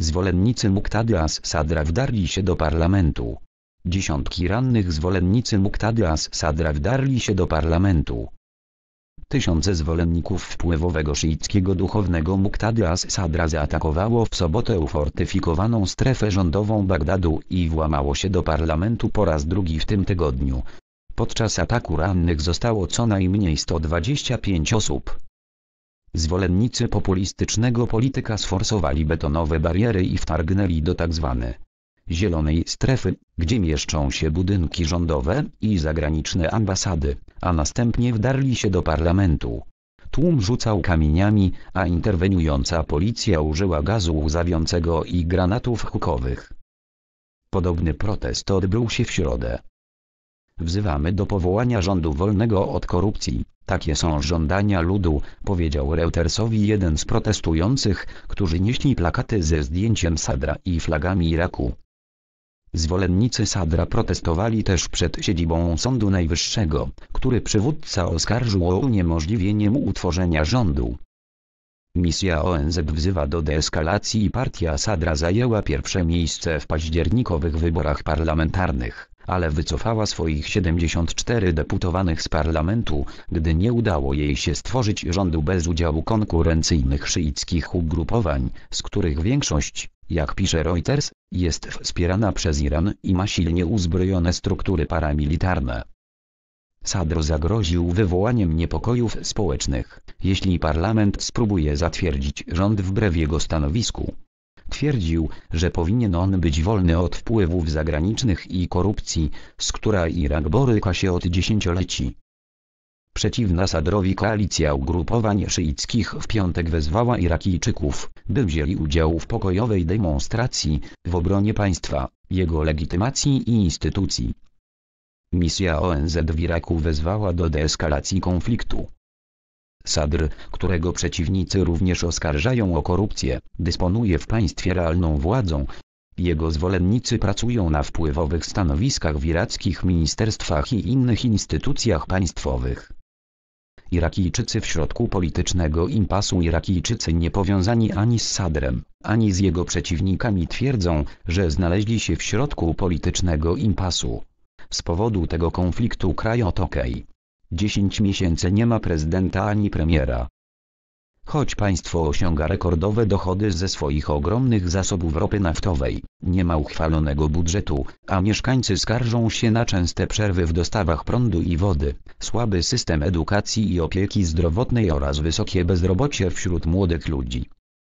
Zwolennicy Muqtady As-Sadra wdarli się do parlamentu. Dziesiątki rannych zwolennicy Muqtady As-Sadra wdarli się do parlamentu. Tysiące zwolenników wpływowego szyickiego duchownego Muqtady As-Sadra zaatakowało w sobotę ufortyfikowaną strefę rządową Bagdadu i włamało się do parlamentu po raz drugi w tym tygodniu. Podczas ataku rannych zostało co najmniej 125 osób. Zwolennicy populistycznego polityka sforsowali betonowe bariery i wtargnęli do tzw. Tak zielonej strefy, gdzie mieszczą się budynki rządowe i zagraniczne ambasady, a następnie wdarli się do parlamentu. Tłum rzucał kamieniami, a interweniująca policja użyła gazu łzawiącego i granatów hukowych. Podobny protest odbył się w środę. Wzywamy do powołania rządu wolnego od korupcji. Takie są żądania ludu, powiedział Reutersowi jeden z protestujących, którzy nieśli plakaty ze zdjęciem Sadra i flagami Iraku. Zwolennicy Sadra protestowali też przed siedzibą Sądu Najwyższego, który przywódca oskarżył o uniemożliwienie mu utworzenia rządu. Misja ONZ wzywa do deeskalacji i partia Sadra zajęła pierwsze miejsce w październikowych wyborach parlamentarnych ale wycofała swoich 74 deputowanych z parlamentu, gdy nie udało jej się stworzyć rządu bez udziału konkurencyjnych szyickich ugrupowań, z których większość, jak pisze Reuters, jest wspierana przez Iran i ma silnie uzbrojone struktury paramilitarne. Sadr zagroził wywołaniem niepokojów społecznych, jeśli parlament spróbuje zatwierdzić rząd wbrew jego stanowisku twierdził, że powinien on być wolny od wpływów zagranicznych i korupcji, z która Irak boryka się od dziesięcioleci. Przeciwna Sadrowi koalicja ugrupowań szyickich w piątek wezwała Irakijczyków, by wzięli udział w pokojowej demonstracji, w obronie państwa, jego legitymacji i instytucji. Misja ONZ w Iraku wezwała do deeskalacji konfliktu. Sadr, którego przeciwnicy również oskarżają o korupcję, dysponuje w państwie realną władzą. Jego zwolennicy pracują na wpływowych stanowiskach w irackich ministerstwach i innych instytucjach państwowych. Irakijczycy w środku politycznego impasu Irakijczycy niepowiązani ani z Sadrem, ani z jego przeciwnikami twierdzą, że znaleźli się w środku politycznego impasu. Z powodu tego konfliktu kraj otokej, 10 miesięcy nie ma prezydenta ani premiera. Choć państwo osiąga rekordowe dochody ze swoich ogromnych zasobów ropy naftowej, nie ma uchwalonego budżetu, a mieszkańcy skarżą się na częste przerwy w dostawach prądu i wody, słaby system edukacji i opieki zdrowotnej oraz wysokie bezrobocie wśród młodych ludzi.